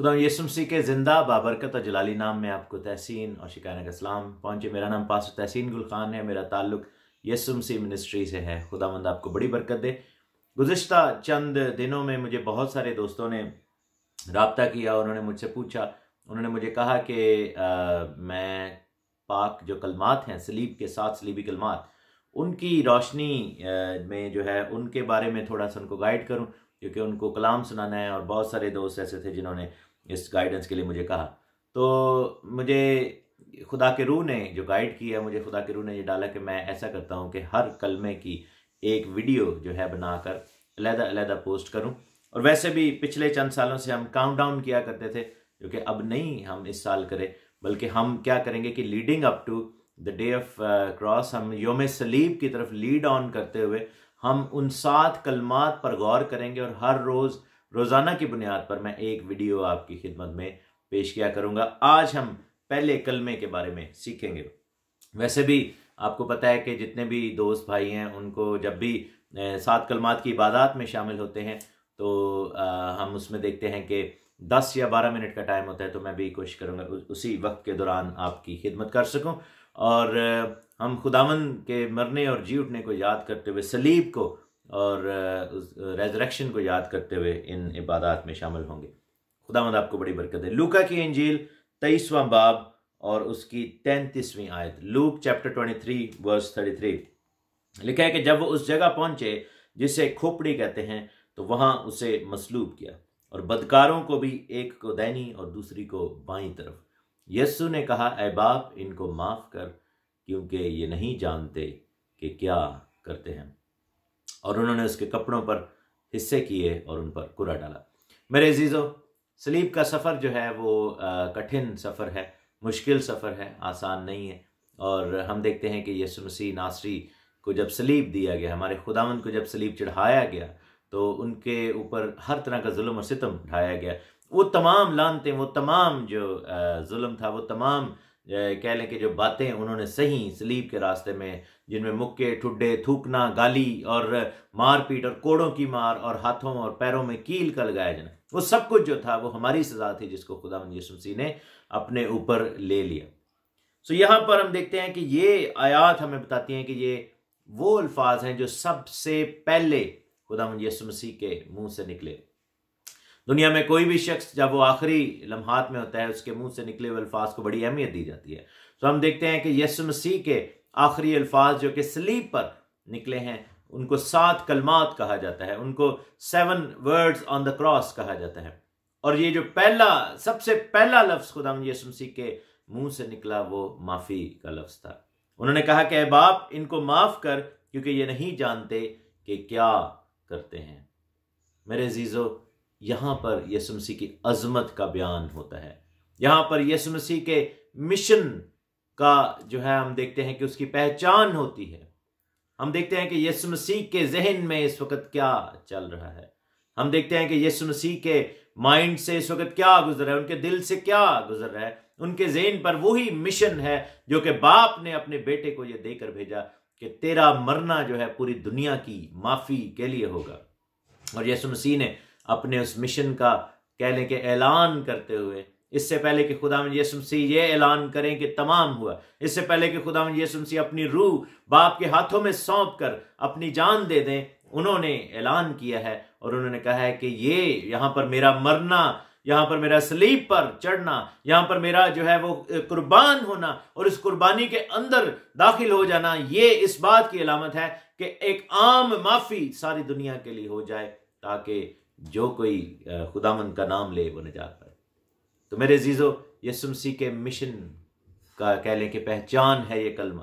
خدا یسم سی کے زندہ بابرکت اور جلالی نام میں آپ کو تحسین اور کا اسلام پہنچے میرا نام پاس تحسین گل خان ہے میرا تعلق یسم سی منسٹری سے ہے خدا مند آپ کو بڑی برکت دے گزشتہ چند دنوں میں مجھے بہت سارے دوستوں نے رابطہ کیا انہوں نے مجھ سے پوچھا انہوں نے مجھے کہا کہ میں پاک جو کلمات ہیں سلیب کے ساتھ سلیبی کلمات ان کی روشنی میں جو ہے ان کے بارے میں تھوڑا سا ان کو گائیڈ کروں کیونکہ ان کو کلام سنانا ہے اور بہت سارے دوست ایسے تھے جنہوں نے اس گائیڈنس کے لیے مجھے کہا تو مجھے خدا کے روح نے جو گائیڈ کیا مجھے خدا کے روح نے یہ ڈالا کہ میں ایسا کرتا ہوں کہ ہر کلمے کی ایک ویڈیو جو ہے بنا کر علیحدہ علیحدہ پوسٹ کروں اور ویسے بھی پچھلے چند سالوں سے ہم کاؤنٹ ڈاؤن کیا کرتے تھے جو کہ اب نہیں ہم اس سال کرے بلکہ ہم کیا کریں گے کہ leading up to the day of cross ہم یوم سلیب کی طرف لیڈ آن کرتے ہوئے ہم ان سات کلمات پر غور کریں گے اور ہر روز روزانہ کی بنیاد پر میں ایک ویڈیو آپ کی خدمت میں پیش کیا کروں گا آج ہم پہلے کلمے کے بارے میں سیکھیں گے ویسے بھی آپ کو پتہ ہے کہ جتنے بھی دوست بھائی ہیں ان کو جب بھی سات کلمات کی عبادات میں شامل ہوتے ہیں تو ہم اس میں دیکھتے ہیں کہ دس یا بارہ منٹ کا ٹائم ہوتا ہے تو میں بھی کوشش کروں گا اسی وقت کے دوران آپ کی خدمت کر سکوں اور ہم خداون کے مرنے اور جی اٹھنے کو یاد کرتے ہوئے سلیب کو اور ریزریکشن کو یاد کرتے ہوئے ان عبادات میں شامل ہوں گے خدا مند آپ کو بڑی برکت ہے لوکا کی انجیل تیئیسواں باب اور اس کی تینتیسویں آیت Luke chapter twenty three verse thirty three لکھا ہے کہ جب وہ اس جگہ پہنچے جسے کھوپڑی کہتے ہیں تو وہاں اسے مصلوب کیا اور بدکاروں کو بھی ایک کو دینی اور دوسری کو بائیں طرف یسو نے کہا اے باپ ان کو معاف کر کیونکہ یہ نہیں جانتے کہ کیا کرتے ہیں اور انہوں نے اس کے کپڑوں پر حصے کیے اور ان پر کورا ڈالا میرے عزیزو سلیب کا سفر جو ہے وہ کٹھن سفر ہے مشکل سفر ہے آسان نہیں ہے اور ہم دیکھتے ہیں کہ یسو مسیح ناصری کو جب سلیب دیا گیا ہمارے خداون کو جب سلیب چڑھایا گیا تو ان کے اوپر ہر طرح کا ظلم و ستم ڈھایا گیا وہ تمام لانتے وہ تمام جو ظلم تھا وہ تمام کہہ لیں کہ جو باتیں انہوں نے صحیح سلیب کے راستے میں جن میں مکے ٹھڈے تھوکنا گالی اور مار پیٹ اور کوڑوں کی مار اور ہاتھوں اور پیروں میں کیل کا لگایا جانا وہ سب کچھ جو تھا وہ ہماری سزا تھی جس کو خدا یس مسیح نے اپنے اوپر لے لیا سو یہاں پر ہم دیکھتے ہیں کہ یہ آیات ہمیں بتاتی ہیں کہ یہ وہ الفاظ ہیں جو سب سے پہلے خدا من یسمسی کے منہ سے نکلے دنیا میں کوئی بھی شخص جب وہ آخری لمحات میں ہوتا ہے اس کے منہ سے نکلے ہوئے الفاظ کو بڑی اہمیت دی جاتی ہے تو ہم دیکھتے ہیں کہ یسو مسیح کے آخری الفاظ جو کہ سلیپ پر نکلے ہیں ان کو سات کلمات کہا جاتا ہے ان کو seven words on the cross کہا جاتا ہے اور یہ جو پہلا سب سے پہلا لفظ خدا یسو مسیح کے منہ سے نکلا وہ معافی کا لفظ تھا انہوں نے کہا کہ اے باپ ان کو معاف کر کیونکہ یہ نہیں جانتے کہ کیا کرتے ہیں میرے عزیزو یہاں پر یسو مسیح کی عظمت کا بیان ہوتا ہے یہاں پر یسو مسیح کے مشن کا جو ہے ہم دیکھتے ہیں کہ اس کی پہچان ہوتی ہے ہم دیکھتے ہیں کہ یس مسیح کے ذہن میں اس وقت کیا چل رہا ہے ہم دیکھتے ہیں کہ یسو مسیح کے مائنڈ سے اس وقت کیا گزر رہا ہے ان کے دل سے کیا گزر رہا ہے ان کے ذہن پر وہی مشن ہے جو کہ باپ نے اپنے بیٹے کو یہ دے کر بھیجا کہ تیرا مرنا جو ہے پوری دنیا کی معافی کے لیے ہوگا اور یسو مسیح نے اپنے اس مشن کا کہہ لیں کہ اعلان کرتے ہوئے اس سے پہلے کہ خدا یسم سی یہ اعلان کریں کہ تمام ہوا اس سے پہلے کہ خدا یسم سی اپنی روح باپ کے ہاتھوں میں سونپ کر اپنی جان دے دیں انہوں نے اعلان کیا ہے اور انہوں نے کہا ہے کہ یہ یہاں پر میرا مرنا یہاں پر میرا سلیپ پر چڑھنا یہاں پر میرا جو ہے وہ قربان ہونا اور اس قربانی کے اندر داخل ہو جانا یہ اس بات کی علامت ہے کہ ایک عام معافی ساری دنیا کے لیے ہو جائے تاکہ جو کوئی خدا مند کا نام لے وہ نجات پائے تو میرے عزیزو یسو مسیح کے مشن کا کہہ لیں کہ پہچان ہے یہ کلمہ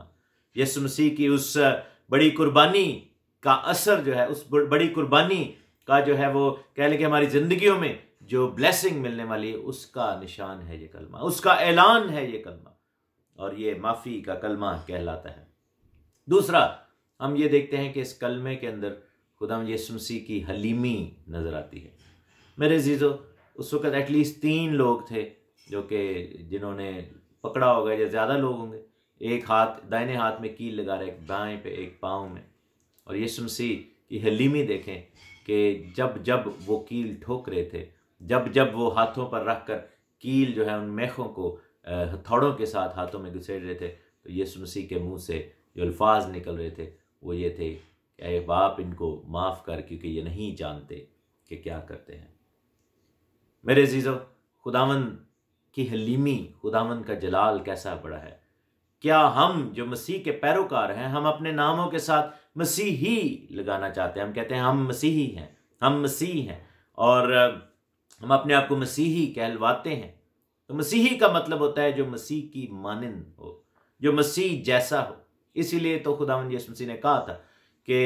یسو مسیح کی اس بڑی قربانی کا اثر جو ہے اس بڑی قربانی کا جو ہے وہ کہہ لیں کہ ہماری زندگیوں میں جو بلیسنگ ملنے والی ہے اس کا نشان ہے یہ کلمہ اس کا اعلان ہے یہ کلمہ اور یہ معافی کا کلمہ کہلاتا ہے دوسرا ہم یہ دیکھتے ہیں کہ اس کلمے کے اندر خدا یسو مسیح کی حلیمی نظر آتی ہے میرے عزیزو اس وقت ایٹ لیسٹ تین لوگ تھے جو کہ جنہوں نے پکڑا ہوگا یا زیادہ لوگ ہوں گے ایک ہاتھ دائنے ہاتھ میں کیل لگا رہے دائیں پہ ایک پاؤں میں اور یسو مسیح کی حلیمی دیکھیں کہ جب جب وہ کیل ٹھوک رہے تھے جب جب وہ ہاتھوں پر رکھ کر کیل جو ہے ان میخوں کو ہتھوڑوں کے ساتھ ہاتھوں میں گسیر رہے تھے تو یسو مسیح کے منہ سے جو الفاظ نکل رہے تھے وہ یہ تھے کہ اے باپ ان کو معاف کر کیونکہ یہ نہیں جانتے کہ کیا کرتے ہیں میرے عزیزو خداون کی حلیمی خداون کا جلال کیسا بڑا ہے کیا ہم جو مسیح کے پیروکار ہیں ہم اپنے ناموں کے ساتھ مسیحی لگانا چاہتے ہیں ہم کہتے ہیں ہم مسیحی ہیں ہم مسیح ہیں اور ہم اپنے آپ کو مسیحی کہلواتے ہیں تو مسیحی کا مطلب ہوتا ہے جو مسیح کی مانند ہو جو مسیح جیسا ہو اسی لیے تو خداون جیس مسیح نے کہا تھا کہ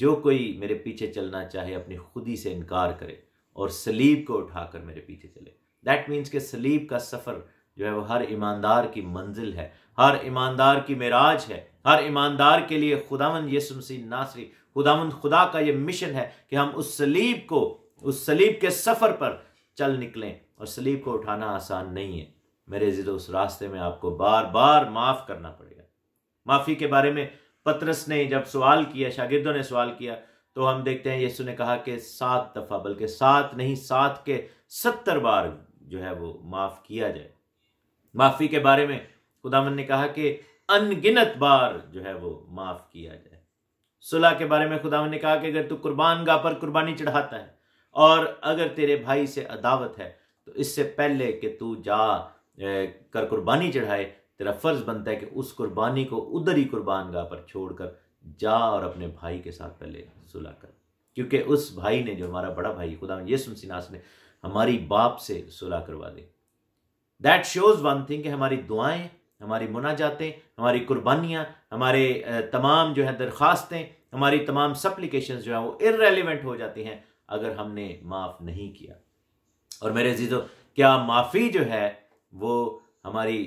جو کوئی میرے پیچھے چلنا چاہے اپنی خودی سے انکار کرے اور سلیب کو اٹھا کر میرے پیچھے چلے دیٹ مینس کہ سلیب کا سفر جو ہے وہ ہر ایماندار کی منزل ہے ہر ایماندار کی معراج ہے ہر ایماندار کے لیے خداون یہ سمسی ناسری خداون خدا کا یہ مشن ہے کہ ہم اس سلیب کو اس سلیب کے سفر پر چل نکلیں اور سلیب کو اٹھانا آسان نہیں ہے میرے زیر اس راستے میں آپ کو بار بار معاف کرنا پڑے گا معافی کے بارے میں پترس نے جب سوال کیا شاگردوں نے سوال کیا تو ہم دیکھتے ہیں یسو نے کہا کہ سات دفعہ بلکہ سات نہیں سات کے ستر بار جو ہے وہ معاف کیا جائے معافی کے بارے میں خدا من نے کہا کہ ان گنت بار جو ہے وہ معاف کیا جائے صلح کے بارے میں خدا من نے کہا کہ اگر تو قربان گاہ پر قربانی چڑھاتا ہے اور اگر تیرے بھائی سے عداوت ہے تو اس سے پہلے کہ تو جا کر قربانی چڑھائے تیرا فرض بنتا ہے کہ اس قربانی کو ادھر ہی قربان گاہ پر چھوڑ کر جا اور اپنے بھائی کے ساتھ پہلے صلح کر کیونکہ اس بھائی نے جو ہمارا بڑا بھائی خدا یسم سناس نے ہماری باپ سے صلح کروا دیٹ شوز ون تھنگ کہ ہماری دعائیں ہماری مناجاتیں ہماری قربانیاں ہمارے تمام جو ہے درخواستیں ہماری تمام سپلیکیشنز جو ہیں وہ ارریلیونٹ ہو جاتی ہیں اگر ہم نے معاف نہیں کیا اور میرے عزیزو کیا معافی جو ہے وہ ہماری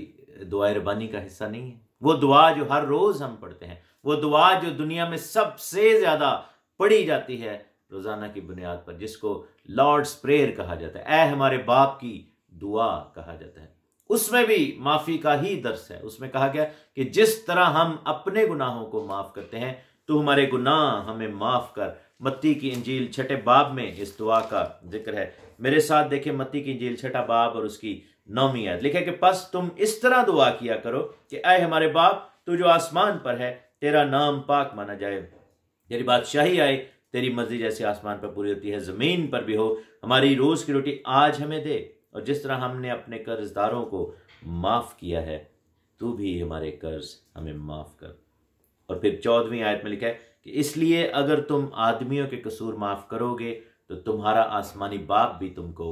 دعا ربانی کا حصہ نہیں ہے وہ دعا جو ہر روز ہم پڑھتے ہیں وہ دعا جو دنیا میں سب سے زیادہ پڑھی جاتی ہے روزانہ کی بنیاد پر جس کو لارڈس پریئر کہا جاتا ہے اے ہمارے باپ کی دعا کہا جاتا ہے اس میں بھی معافی کا ہی درس ہے اس میں کہا گیا کہ جس طرح ہم اپنے گناہوں کو معاف کرتے ہیں تو ہمارے گناہ ہمیں معاف کر متی کی انجیل چھٹے باب میں اس دعا کا ذکر ہے میرے ساتھ دیکھیں متی کی انجیل چھٹا باب اور اس کی نومی آیت لکھے کہ پس تم اس طرح دعا کیا کرو کہ اے ہمارے باپ تو جو آسمان پر ہے تیرا نام پاک مانا جائے تیری یعنی بادشاہی آئے تیری مرضی جیسے آسمان پر پوری ہوتی ہے زمین پر بھی ہو ہماری روز کی روٹی آج ہمیں دے اور جس طرح ہم نے اپنے قرض داروں کو معاف کیا ہے تو بھی ہمارے قرض ہمیں معاف کر اور پھر چودھویں آیت میں لکھا ہے کہ اس لیے اگر تم آدمیوں کے قصور معاف کرو گے تو تمہارا آسمانی باپ بھی تم کو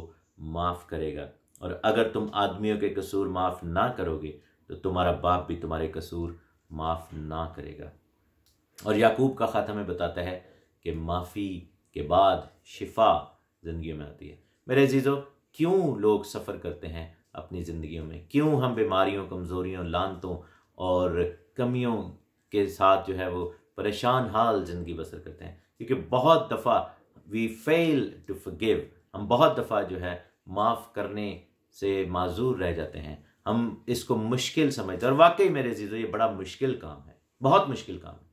معاف کرے گا اور اگر تم آدمیوں کے قصور معاف نہ کرو گے تو تمہارا باپ بھی تمہارے قصور معاف نہ کرے گا اور یعقوب کا خاتمہ ہمیں بتاتا ہے کہ معافی کے بعد شفا زندگیوں میں آتی ہے میرے عزیزو کیوں لوگ سفر کرتے ہیں اپنی زندگیوں میں کیوں ہم بیماریوں کمزوریوں لانتوں اور کمیوں کے ساتھ جو ہے وہ پریشان حال زندگی بسر کرتے ہیں کیونکہ بہت دفعہ وی فیل ٹو فگیو ہم بہت دفعہ جو ہے معاف کرنے سے معذور رہ جاتے ہیں ہم اس کو مشکل سمجھتے ہیں اور واقعی میرے عزیزو یہ بڑا مشکل کام ہے بہت مشکل کام ہے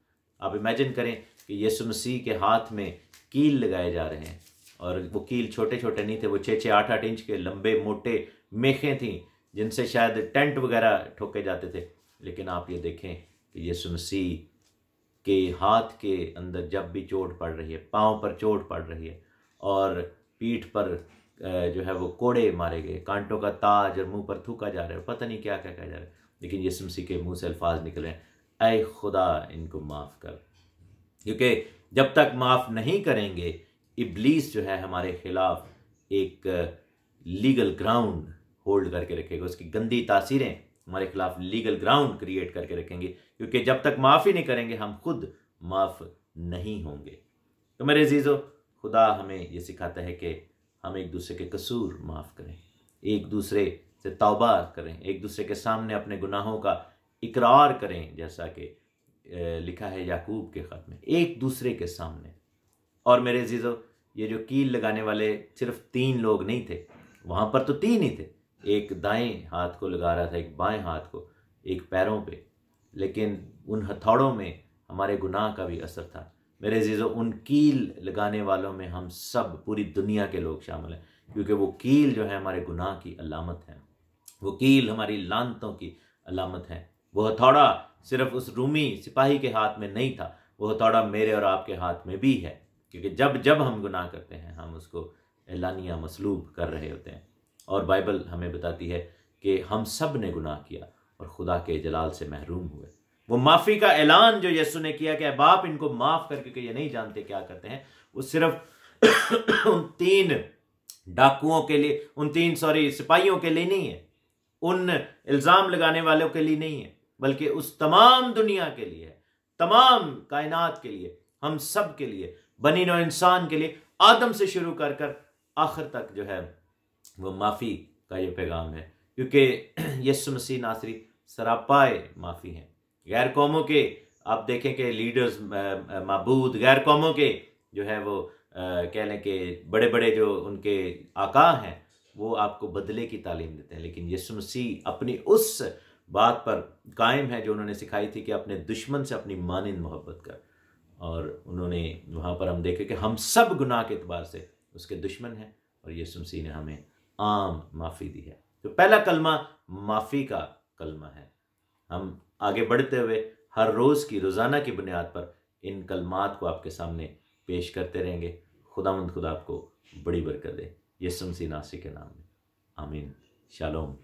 آپ امیجن کریں کہ یسو مسیح کے ہاتھ میں کیل لگائے جا رہے ہیں اور وہ کیل چھوٹے چھوٹے نہیں تھے وہ چھ چھ آٹھ آٹھ انچ کے لمبے موٹے میخیں تھیں جن سے شاید ٹینٹ وغیرہ ٹھوکے جاتے تھے لیکن آپ یہ دیکھیں کہ یسو مسیح کے ہاتھ کے اندر جب بھی چوٹ پڑ رہی ہے پاؤں پر چوٹ پڑ رہی ہے اور پیٹھ پر جو ہے وہ کوڑے مارے گئے کانٹوں کا تاج اور منہ پر تھوکا جا رہا ہے پتہ نہیں کیا کیا کہا جا رہا ہے لیکن یہ سمسی کے منہ سے الفاظ نکلے اے خدا ان کو معاف کر کیونکہ جب تک معاف نہیں کریں گے ابلیس جو ہے ہمارے خلاف ایک لیگل گراؤنڈ ہولڈ کر کے رکھے گا اس کی گندی تاثیریں ہمارے خلاف لیگل گراؤنڈ کریٹ کر کے رکھیں گے کیونکہ جب تک معاف ہی نہیں کریں گے ہم خود معاف نہیں ہوں گے تو میرے عزیزو خدا ہمیں یہ سکھاتا ہے کہ ہم ایک دوسرے کے قصور معاف کریں ایک دوسرے سے توبہ کریں ایک دوسرے کے سامنے اپنے گناہوں کا اقرار کریں جیسا کہ لکھا ہے یعقوب کے خط میں ایک دوسرے کے سامنے اور میرے عزیزو یہ جو کیل لگانے والے صرف تین لوگ نہیں تھے وہاں پر تو تین ہی تھے ایک دائیں ہاتھ کو لگا رہا تھا ایک بائیں ہاتھ کو ایک پیروں پہ لیکن ان ہتھوڑوں میں ہمارے گناہ کا بھی اثر تھا میرے عزیز و ان کیل لگانے والوں میں ہم سب پوری دنیا کے لوگ شامل ہیں کیونکہ وہ کیل جو ہے ہمارے گناہ کی علامت ہیں وہ کیل ہماری لانتوں کی علامت ہے وہ ہتھوڑا صرف اس رومی سپاہی کے ہاتھ میں نہیں تھا وہ ہتھوڑا میرے اور آپ کے ہاتھ میں بھی ہے کیونکہ جب جب ہم گناہ کرتے ہیں ہم اس کو اعلانیہ مصلوب کر رہے ہوتے ہیں اور بائبل ہمیں بتاتی ہے کہ ہم سب نے گناہ کیا اور خدا کے جلال سے محروم ہوئے وہ معافی کا اعلان جو یسو نے کیا کہ باپ ان کو معاف کر کے یہ نہیں جانتے کیا کرتے ہیں وہ صرف ان تین ڈاکوؤں کے لیے ان تین سوری سپاہیوں کے لیے نہیں ہے ان الزام لگانے والوں کے لیے نہیں ہے بلکہ اس تمام دنیا کے لیے تمام کائنات کے لیے ہم سب کے لیے بنی نو انسان کے لیے آدم سے شروع کر کر آخر تک جو ہے وہ معافی کا یہ پیغام ہے کیونکہ یسو مسیح ناصری سراپائے معافی ہیں غیر قوموں کے آپ دیکھیں کہ لیڈرز معبود غیر قوموں کے جو ہے وہ کہہ لیں کہ بڑے بڑے جو ان کے آقا ہیں وہ آپ کو بدلے کی تعلیم دیتے ہیں لیکن یسو مسیح اپنی اس بات پر قائم ہے جو انہوں نے سکھائی تھی کہ اپنے دشمن سے اپنی مانند محبت کر اور انہوں نے وہاں پر ہم دیکھے کہ ہم سب گناہ کے اعتبار سے اس کے دشمن ہیں اور یسو مسیح نے ہمیں عام معافی دی ہے تو پہلا کلمہ معافی کا کلمہ ہے ہم آگے بڑھتے ہوئے ہر روز کی روزانہ کی بنیاد پر ان کلمات کو آپ کے سامنے پیش کرتے رہیں گے خدا مند خدا آپ کو بڑی برکت دے یہ سی ناسی کے نام میں آمین شالوم